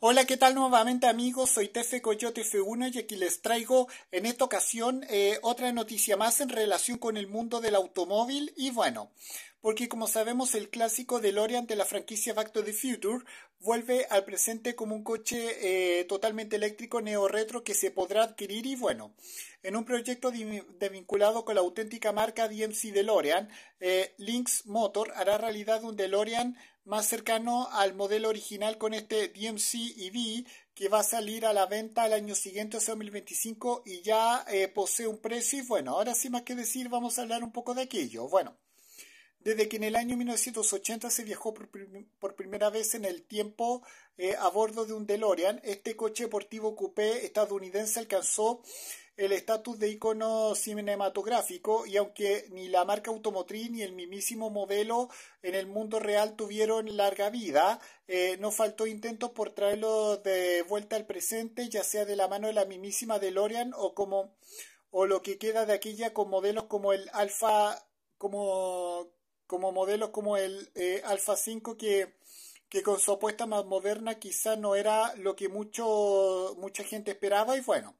Hola, ¿qué tal nuevamente amigos? Soy Tefe Coyote F1 y aquí les traigo en esta ocasión eh, otra noticia más en relación con el mundo del automóvil y bueno, porque como sabemos el clásico DeLorean de la franquicia Back to the Future vuelve al presente como un coche eh, totalmente eléctrico neo-retro que se podrá adquirir y bueno, en un proyecto vinculado con la auténtica marca DMC DeLorean, eh, Lynx Motor hará realidad un DeLorean más cercano al modelo original con este DMC EV que va a salir a la venta el año siguiente, o 2025, y ya eh, posee un precio. Y bueno, ahora sin más que decir, vamos a hablar un poco de aquello. Bueno, desde que en el año 1980 se viajó por, primera vez en el tiempo eh, a bordo de un DeLorean, este coche deportivo coupé estadounidense alcanzó el estatus de icono cinematográfico y aunque ni la marca automotriz ni el mismísimo modelo en el mundo real tuvieron larga vida, eh, no faltó intentos por traerlo de vuelta al presente, ya sea de la mano de la mismísima DeLorean o como o lo que queda de aquella con modelos como el Alfa como como modelos como el eh, Alfa 5 que que con su apuesta más moderna quizá no era lo que mucho, mucha gente esperaba y bueno,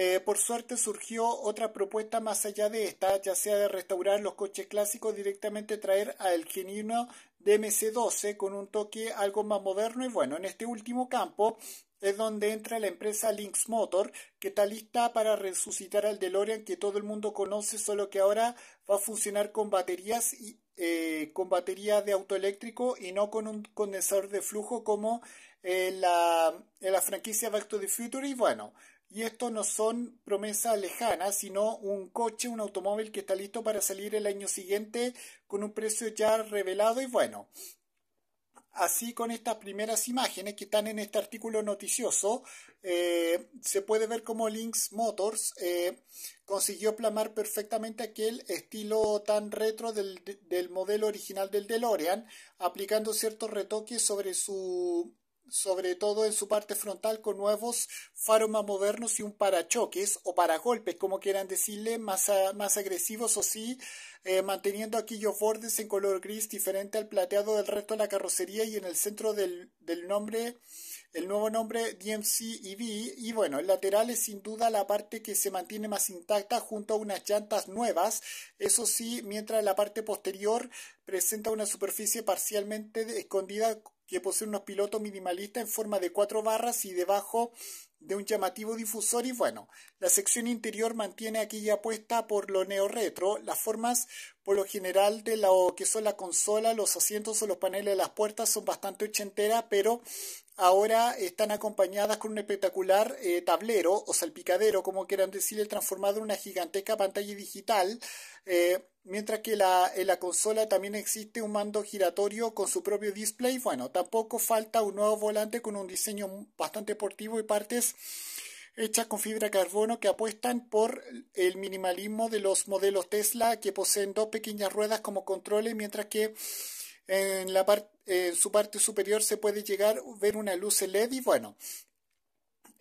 eh, por suerte surgió otra propuesta más allá de esta, ya sea de restaurar los coches clásicos, directamente traer al genuino DMC-12 con un toque algo más moderno y bueno, en este último campo es donde entra la empresa Lynx Motor, que está lista para resucitar al DeLorean que todo el mundo conoce, solo que ahora va a funcionar con baterías eh, con baterías de auto eléctrico y no con un condensador de flujo como eh, la, en eh, la franquicia Back to the Future. Y bueno, y esto no son promesas lejanas, sino un coche, un automóvil que está listo para salir el año siguiente con un precio ya revelado. Y bueno, Así con estas primeras imágenes que están en este artículo noticioso, eh, se puede ver cómo Lynx Motors eh, consiguió plamar perfectamente aquel estilo tan retro del, del modelo original del DeLorean, aplicando ciertos retoques sobre su sobre todo en su parte frontal con nuevos faros más modernos y un parachoques o paragolpes, como quieran decirle, más, más agresivos o sí, eh, manteniendo aquellos bordes en color gris diferente al plateado del resto de la carrocería y en el centro del, del nombre, el nuevo nombre DMC EV. Y bueno, el lateral es sin duda la parte que se mantiene más intacta junto a unas llantas nuevas, eso sí, mientras la parte posterior presenta una superficie parcialmente escondida que posee unos pilotos minimalistas en forma de cuatro barras y debajo de un llamativo difusor y bueno, la sección interior mantiene aquí ya puesta por lo neo-retro, las formas por lo general de lo que son la consola, los asientos o los paneles de las puertas son bastante ochenteras, pero ahora están acompañadas con un espectacular eh, tablero o salpicadero, como quieran el transformado en una gigantesca pantalla digital. Eh, mientras que la, en la consola también existe un mando giratorio con su propio display. Bueno, tampoco falta un nuevo volante con un diseño bastante deportivo y partes hechas con fibra de carbono que apuestan por el minimalismo de los modelos Tesla que poseen dos pequeñas ruedas como controles, mientras que en, la en su parte superior se puede llegar a ver una luz LED y bueno.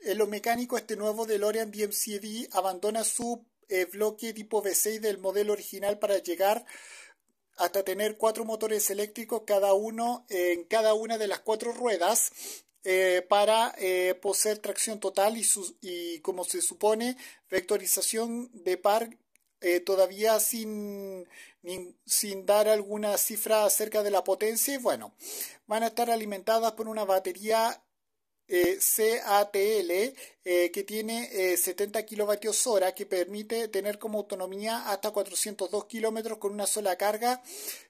En eh, lo mecánico, este nuevo DeLorean DMCD abandona su eh, bloque tipo V6 del modelo original para llegar hasta tener cuatro motores eléctricos cada uno en cada una de las cuatro ruedas eh, para eh, poseer tracción total y, y, como se supone vectorización de par eh, todavía sin, sin dar alguna cifra acerca de la potencia y bueno, van a estar alimentadas por una batería eh, CATL eh, que tiene 70 eh, kilovatios hora que permite tener como autonomía hasta 402 kilómetros con una sola carga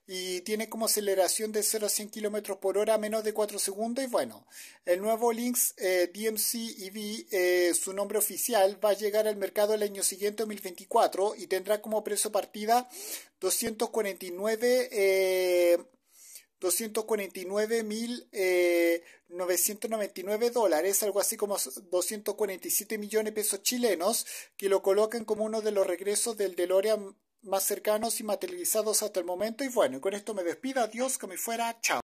y tiene como aceleración de 0 a 100 kilómetros por hora menos de 4 segundos y bueno el nuevo Lynx DMC EV su nombre oficial va a llegar al mercado el año siguiente 2024 y tendrá como precio partida 249 249.999 eh, dólares, algo así como 247 millones de pesos chilenos, que lo colocan como uno de los regresos del DeLorean más cercanos y materializados hasta el momento. Y bueno, con esto me despido. Adiós, que me fuera. Chao.